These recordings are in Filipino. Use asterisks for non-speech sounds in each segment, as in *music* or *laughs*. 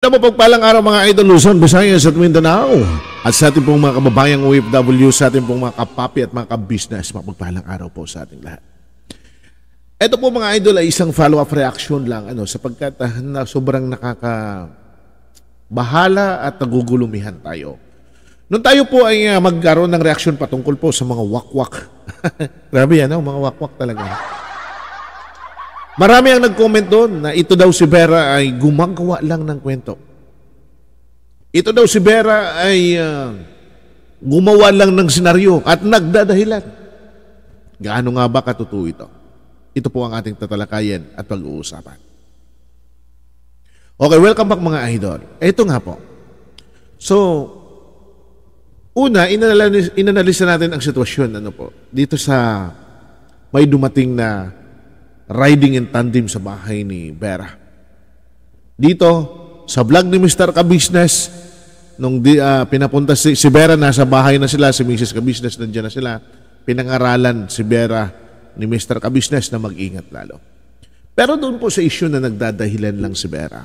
Alam mo, pagpalang araw mga idol Luzon, Visayas at Mindanao. At sa ating pong mga kababayang OFW, sa ating pong mga kapapi at mga kabisnes, mapagpalang araw po sa ating lahat. Ito po mga idol ay isang follow-up reaction lang ano, sapagkat uh, na sobrang nakaka bahala at nagugulumihan tayo. Noon tayo po ay ah, magkaroon ng reaction patungkol po sa mga wakwak. *laughs* Grabe yan, no? mga wakwak talaga. Marami ang nag-comment doon na ito daw si Vera ay gumagawa lang ng kwento. Ito daw si Vera ay uh, gumawa lang ng senaryo at nagdadahilan. Gaano nga ba katotoo ito? Ito po ang ating tatalakayan at pag-uusapan. Okay, welcome back mga idol. Ito nga po. So, una, inanalisa natin ang sitwasyon ano po, dito sa may dumating na riding in tandem sa bahay ni Vera. Dito, sa vlog ni Mr. Kabisnes, nung di, uh, pinapunta si, si Vera, nasa bahay na sila, si Mrs. Kabisnes, nandiyan na sila, pinangaralan si Vera ni Mr. Kabisnes na mag-ingat lalo. Pero doon po sa issue na nagdadahilan lang si Vera,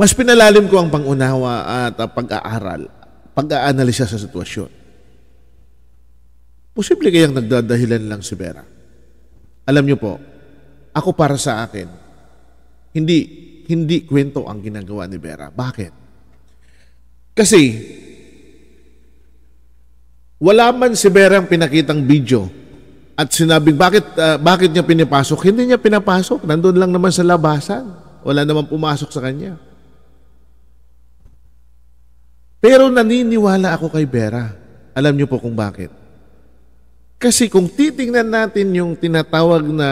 mas pinalalim ko ang pangunawa at uh, pag-aaral, pag-aanalisa sa sitwasyon. Posible kayang nagdadahilan lang si Vera. Alam niyo po, ako para sa akin, hindi hindi kwento ang ginagawa ni Vera. Bakit? Kasi wala man si Vera ang pinakitang video at sinabing bakit uh, bakit niya pinapasok? Hindi niya pinapasok. Nandoon lang naman sa labasan. Wala naman pumasok sa kanya. Pero naniniwala ako kay Vera. Alam niyo po kung bakit. Kasi kung titingnan natin yung tinatawag na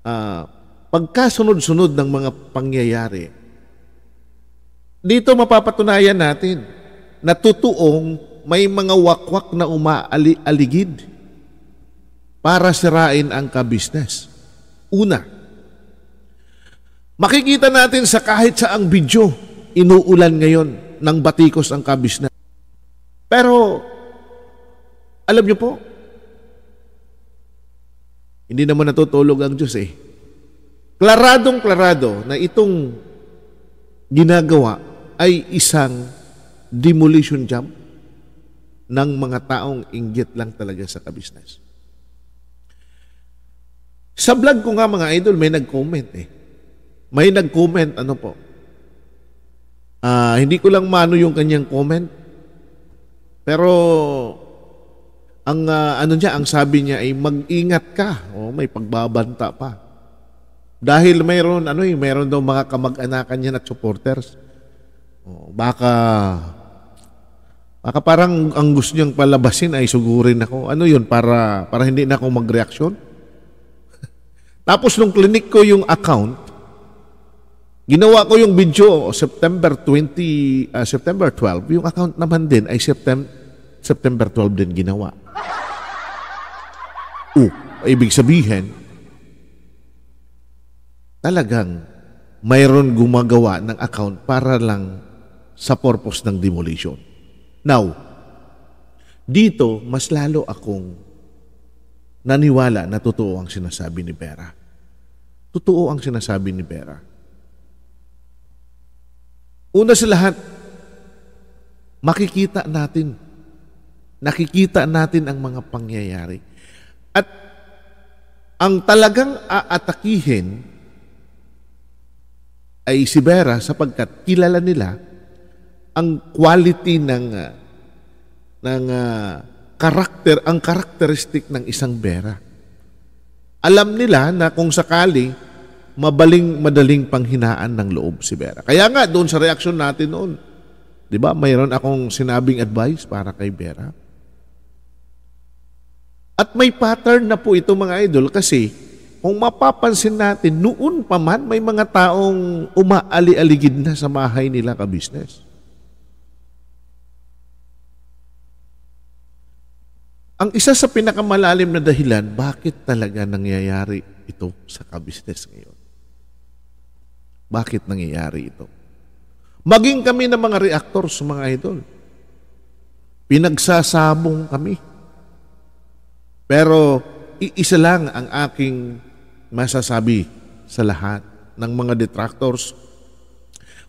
uh, pagkasunod-sunod ng mga pangyayari, dito mapapatunayan natin na totoong may mga wakwak na umaaligid para sirain ang kabisnes. Una, makikita natin sa kahit sa ang video, inuulan ngayon ng batikos ang kabisnes. Pero alam niyo po, hindi naman natutulog ang Diyos eh. Klaradong klarado na itong ginagawa ay isang demolition jump ng mga taong inggit lang talaga sa kabisnes. Sa vlog ko nga mga idol, may nag-comment eh. May nag-comment, ano po. Uh, hindi ko lang mano yung kanyang comment. Pero ang uh, ano niya, ang sabi niya ay mag-ingat ka. O, may pagbabanta pa. Dahil mayroon ano eh, mayroon daw mga kamag-anakan niya at supporters. O, baka baka parang ang gusto niyang palabasin ay sugurin ako. Ano 'yun para para hindi na ako magreaksyon? *laughs* Tapos nung clinic ko yung account, ginawa ko yung video September 20 uh, ah, September 12, yung account naman din ay September September 12 din ginawa. O, ibig sabihin, talagang mayroon gumagawa ng account para lang sa purpose ng demolition. Now, dito mas lalo akong naniwala na totoo ang sinasabi ni Vera. Totoo ang sinasabi ni Vera. Una sa lahat, makikita natin, nakikita natin ang mga pangyayari at ang talagang aatakihin ay si Vera sapagkat kilala nila ang quality ng uh, ng uh, karakter, ang karakteristik ng isang Vera. Alam nila na kung sakali mabaling madaling panghinaan ng loob si Vera. Kaya nga doon sa reaksyon natin noon, 'di ba? Mayroon akong sinabing advice para kay Vera. At may pattern na po ito mga idol kasi kung mapapansin natin, noon pa man may mga taong umaali-aligid na sa bahay nila ka-business. Ang isa sa pinakamalalim na dahilan, bakit talaga nangyayari ito sa kabisnes ngayon? Bakit nangyayari ito? Maging kami ng mga reactors, mga idol. Pinagsasabong kami. Pero isa lang ang aking masasabi sa lahat ng mga detractors,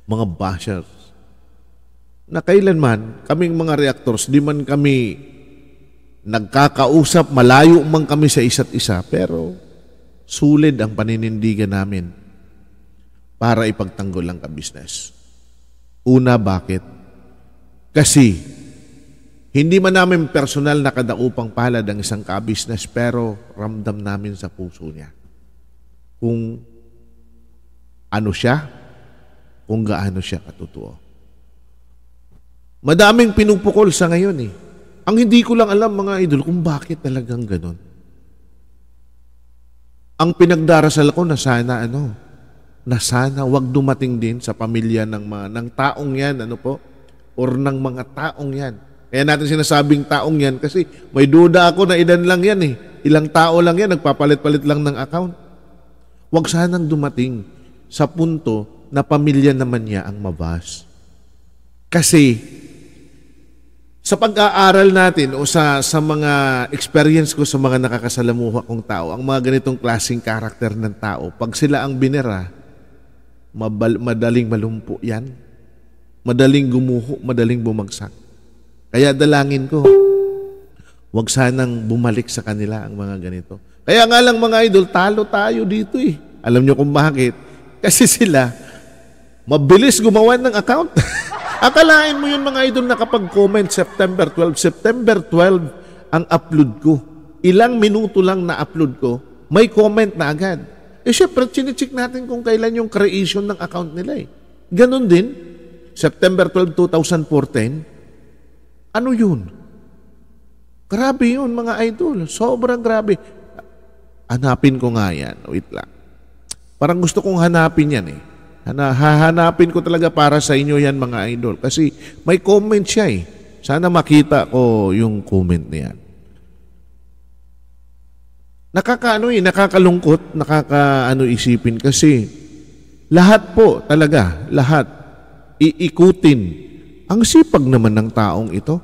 mga bashers, na kailanman kaming mga reactors, di man kami nagkakausap, malayo man kami sa isa't isa, pero sulit ang paninindigan namin para ipagtanggol ang kabisnes. Una, bakit? Kasi hindi man namin personal na kadaupang palad ang isang ka-business pero ramdam namin sa puso niya kung ano siya, kung gaano siya katutuo. Madaming pinupukol sa ngayon eh. Ang hindi ko lang alam mga idol kung bakit talagang ganon. Ang pinagdarasal ko na sana ano, na sana wag dumating din sa pamilya ng mga ng taong 'yan, ano po, or ng mga taong 'yan kaya natin sinasabing taong yan kasi may duda ako na ilan lang yan eh. Ilang tao lang yan, nagpapalit-palit lang ng account. Huwag sanang dumating sa punto na pamilya naman niya ang mabas. Kasi sa pag-aaral natin o sa, sa mga experience ko sa mga nakakasalamuha kong tao, ang mga ganitong klasing karakter ng tao, pag sila ang binira, mabal, madaling malumpo yan. Madaling gumuho, madaling bumagsak. Kaya dalangin ko, wag sanang bumalik sa kanila ang mga ganito. Kaya nga lang mga idol, talo tayo dito eh. Alam nyo kung bakit? Kasi sila, mabilis gumawa ng account. *laughs* Akalain mo yun mga idol na kapag comment September 12, September 12 ang upload ko. Ilang minuto lang na upload ko, may comment na agad. Eh syempre, chinecheck natin kung kailan yung creation ng account nila eh. Ganon din, September 12, 2014, ano yun? Grabe yun mga idol. Sobrang grabe. Hanapin ko nga yan. Wait lang. Parang gusto kong hanapin yan eh. Hana, hahanapin ko talaga para sa inyo yan mga idol. Kasi may comment siya eh. Sana makita ko yung comment niya. Nakakaano eh, nakakalungkot, nakakaano isipin kasi lahat po talaga, lahat iikutin ang sipag naman ng taong ito.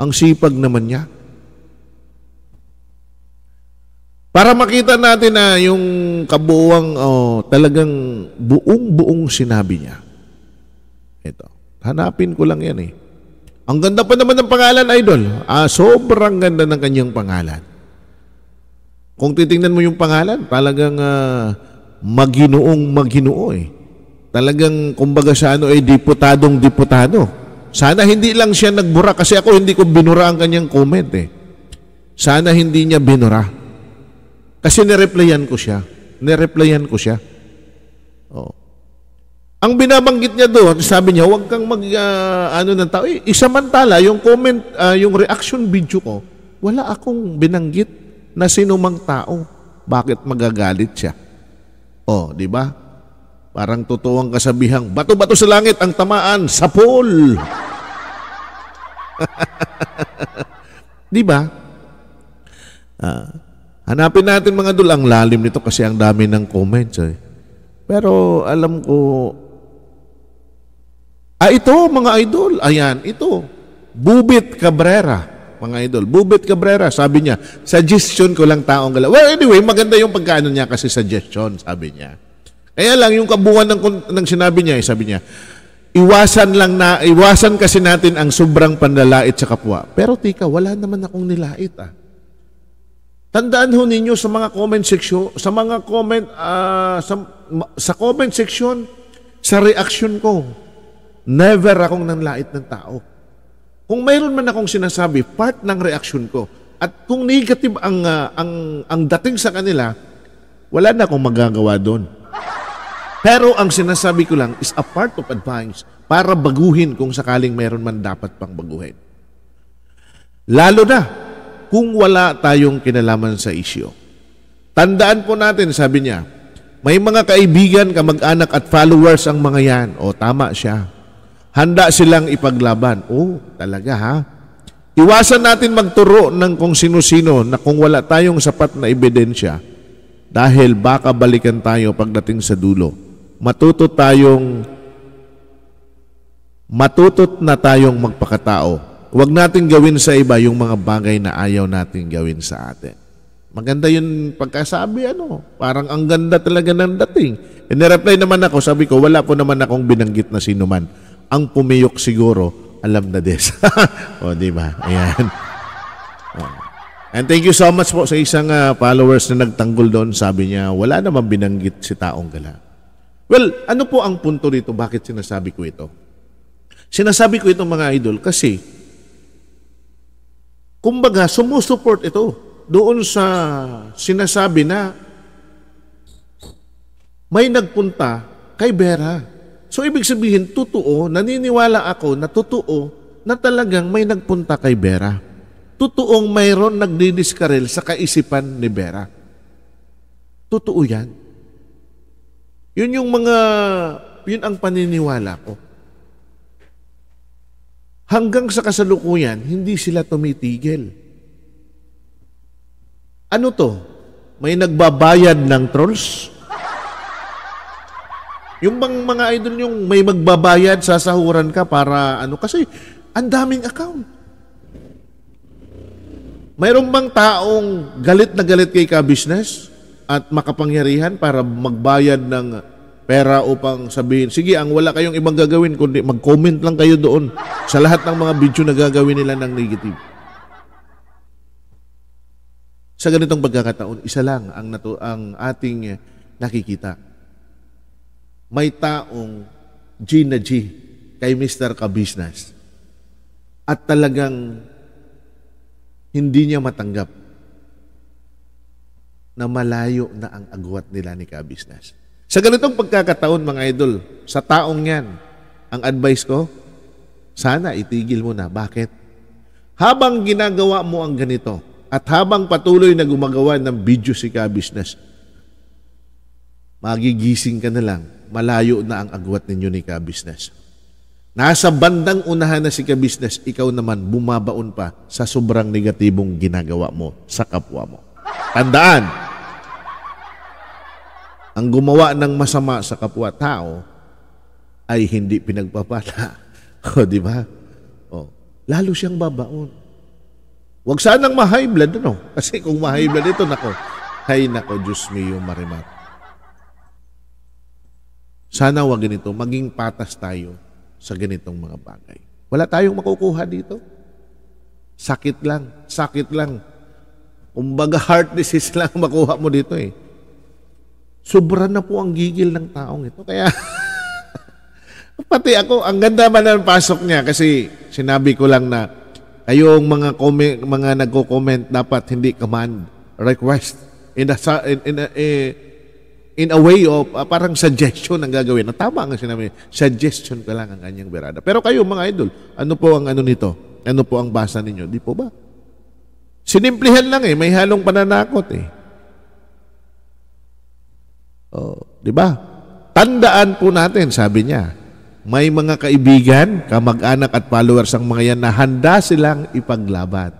Ang sipag naman niya. Para makita natin na yung kabuuang oh, talagang buong-buong sinabi niya. Ito. Hanapin ko lang yan eh. Ang ganda pa naman ng pangalan, Idol. Ah, sobrang ganda ng kanyang pangalan. Kung titingnan mo yung pangalan, talagang uh, ah, maginoong maginoo eh. Talagang kumbaga siya ano ay eh, diputadong diputado. Sana hindi lang siya nagbura kasi ako hindi ko binura ang kanyang comment eh. Sana hindi niya binura. Kasi nireplyan ko siya. Nireplyan ko siya. Oh. Ang binabanggit niya doon, sabi niya, huwag kang mag, uh, ano ng tao. Eh, isamantala, yung comment, uh, yung reaction video ko, wala akong binanggit na sino mang tao. Bakit magagalit siya? Oh, di ba? Parang totoo ang kasabihang, bato-bato sa langit ang tamaan sa pool. *laughs* Di ba? Ah, hanapin natin mga dul, ang lalim nito kasi ang dami ng comments. Eh. Pero alam ko, ah ito mga idol, ayan, ito. Bubit Cabrera mga idol. Bubit Cabrera, sabi niya, suggestion ko lang taong galaw. Well, anyway, maganda yung pagkaano niya kasi suggestion, sabi niya. Kaya lang yung kabuuan ng, ng sinabi niya, eh, sabi niya, iwasan lang na iwasan kasi natin ang sobrang panlalait sa kapwa. Pero tika, wala naman akong nilait ah. Tandaan ho ninyo sa mga comment section, sa mga comment uh, sa, sa comment section sa reaction ko. Never akong nanlait ng tao. Kung mayroon man akong sinasabi, part ng reaction ko. At kung negative ang uh, ang ang dating sa kanila, wala na akong magagawa doon. Pero ang sinasabi ko lang is a part of advice para baguhin kung sakaling meron man dapat pang baguhin. Lalo na kung wala tayong kinalaman sa isyo. Tandaan po natin, sabi niya, may mga kaibigan, kamag-anak at followers ang mga yan. O tama siya. Handa silang ipaglaban. O talaga ha? Iwasan natin magturo ng kung sino-sino na kung wala tayong sapat na ebidensya dahil baka balikan tayo pagdating sa dulo matuto tayong matutot na tayong magpakatao. Huwag natin gawin sa iba yung mga bagay na ayaw natin gawin sa atin. Maganda yung pagkasabi, ano, parang ang ganda talaga ng dating. And eh, reply naman ako, sabi ko, wala po naman akong binanggit na sino man. Ang pumiyok siguro, alam na des. *laughs* o, di ba? Ayan. Oh. And thank you so much po sa isang uh, followers na nagtanggol doon. Sabi niya, wala naman binanggit si taong gala. Well, ano po ang punto dito? Bakit sinasabi ko ito? Sinasabi ko ito mga idol kasi kumbaga sumusuport ito doon sa sinasabi na may nagpunta kay Vera. So ibig sabihin, totoo, naniniwala ako na totoo na talagang may nagpunta kay Vera. Totoong mayroon nagdidiskarel sa kaisipan ni Vera. Totoo yan. Yun yung mga, yun ang paniniwala ko. Hanggang sa kasalukuyan, hindi sila tumitigil. Ano to? May nagbabayad ng trolls? Yung bang mga idol yung may magbabayad, sasahuran ka para ano? Kasi ang daming account. Mayroon bang taong galit na galit kay ka-business? at makapangyarihan para magbayad ng pera upang sabihin, sige, ang wala kayong ibang gagawin, kundi mag-comment lang kayo doon sa lahat ng mga video na gagawin nila ng negative. Sa ganitong pagkakataon, isa lang ang, nato, ang ating nakikita. May taong G na G kay Mr. Kabisnas at talagang hindi niya matanggap na malayo na ang agwat nila ni kabisnes. Sa ganitong pagkakataon mga idol, sa taong yan, ang advice ko, sana itigil mo na. Bakit? Habang ginagawa mo ang ganito at habang patuloy na gumagawa ng video si ka magigising ka na lang, malayo na ang agwat ninyo ni ka Nasa bandang unahan na si ka ikaw naman bumabaon pa sa sobrang negatibong ginagawa mo sa kapwa mo. Tandaan, ang gumawa ng masama sa kapwa-tao ay hindi pinagpapala. *laughs* o, di ba? O, lalo siyang babaon. Huwag sanang ma-high blood, ano? *laughs* Kasi kung ma-high blood ito, nako, hay nako, Diyos yung marimat. Sana wag ganito, maging patas tayo sa ganitong mga bagay. Wala tayong makukuha dito. Sakit lang, sakit lang. Kumbaga heart disease *laughs* lang makuha mo dito eh. Sobra na po ang gigil ng taong ito. Kaya, *laughs* pati ako, ang ganda man ang pasok niya kasi sinabi ko lang na kayong mga comment, mga nagko-comment dapat hindi command, request in a, in, in a, eh, in a way of uh, parang suggestion ang gagawin. Na tama ang sinabi, suggestion ko lang ang kanyang berada. Pero kayo mga idol, ano po ang ano nito? Ano po ang basa ninyo? Di po ba? Sinimplihan lang eh, may halong pananakot eh. Oh, 'di ba? Tandaan po natin, sabi niya, may mga kaibigan, kamag-anak at followers ang mga yan na handa silang ipaglaban.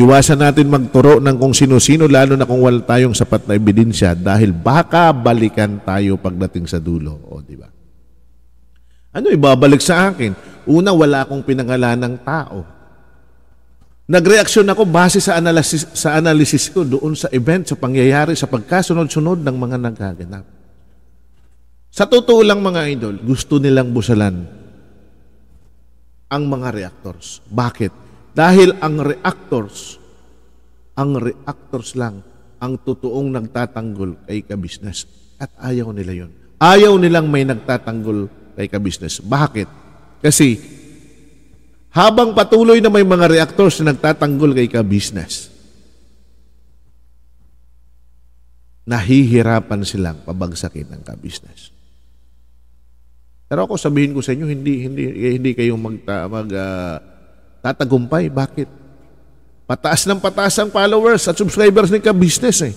Iwasan natin magturo ng kung sino-sino lalo na kung wala tayong sapat na ebidensya dahil baka balikan tayo pagdating sa dulo. O, di ba? Ano ibabalik sa akin? Una, wala akong pinangalan ng tao. Nagreaksyon ako base sa analysis, sa analysis ko doon sa event, sa pangyayari, sa pagkasunod-sunod ng mga nagaganap. Sa totoo lang mga idol, gusto nilang busalan ang mga reactors. Bakit? Dahil ang reactors, ang reactors lang ang totoong nagtatanggol kay kabisnes. At ayaw nila yon. Ayaw nilang may nagtatanggol kay kabisnes. Bakit? Kasi habang patuloy na may mga reactors na nagtatanggol kay ka-business, nahihirapan silang pabagsakin ang ka-business. Pero ako sabihin ko sa inyo, hindi, hindi, hindi kayo magta, mag, uh, tatagumpay. Bakit? Pataas ng pataas ang followers at subscribers ni ka-business eh.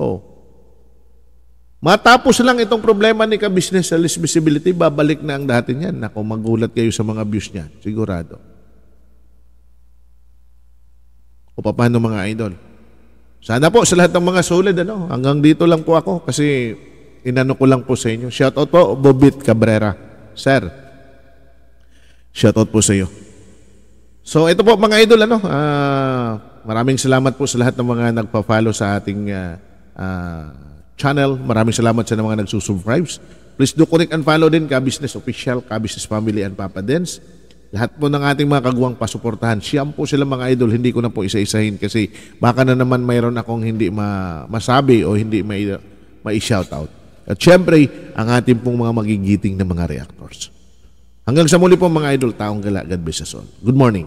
Oh, Matapos lang itong problema ni ka-business sa less visibility, babalik na ang dati niyan. Nako, magulat kayo sa mga views niya. Sigurado. O paano mga idol? Sana po sa lahat ng mga solid, ano, hanggang dito lang po ako kasi inano ko lang po sa inyo. Shoutout po, Bobit Cabrera. Sir, shoutout po sa iyo. So ito po mga idol, ano, uh, maraming salamat po sa lahat ng mga nagpa-follow sa ating uh, uh, channel. Maraming salamat sa mga nagsusubscribe. Please do connect and follow din ka-business official, ka-business family and Papa Dance. Lahat po ng ating mga kagawang pasuportahan. Siyam po sila mga idol, hindi ko na po isa-isahin kasi baka na naman mayroon akong hindi ma masabi o hindi may, may shoutout. At syempre, ang ating pong mga magigiting na mga reactors. Hanggang sa muli po mga idol, taong gala, God bless us all. Good morning.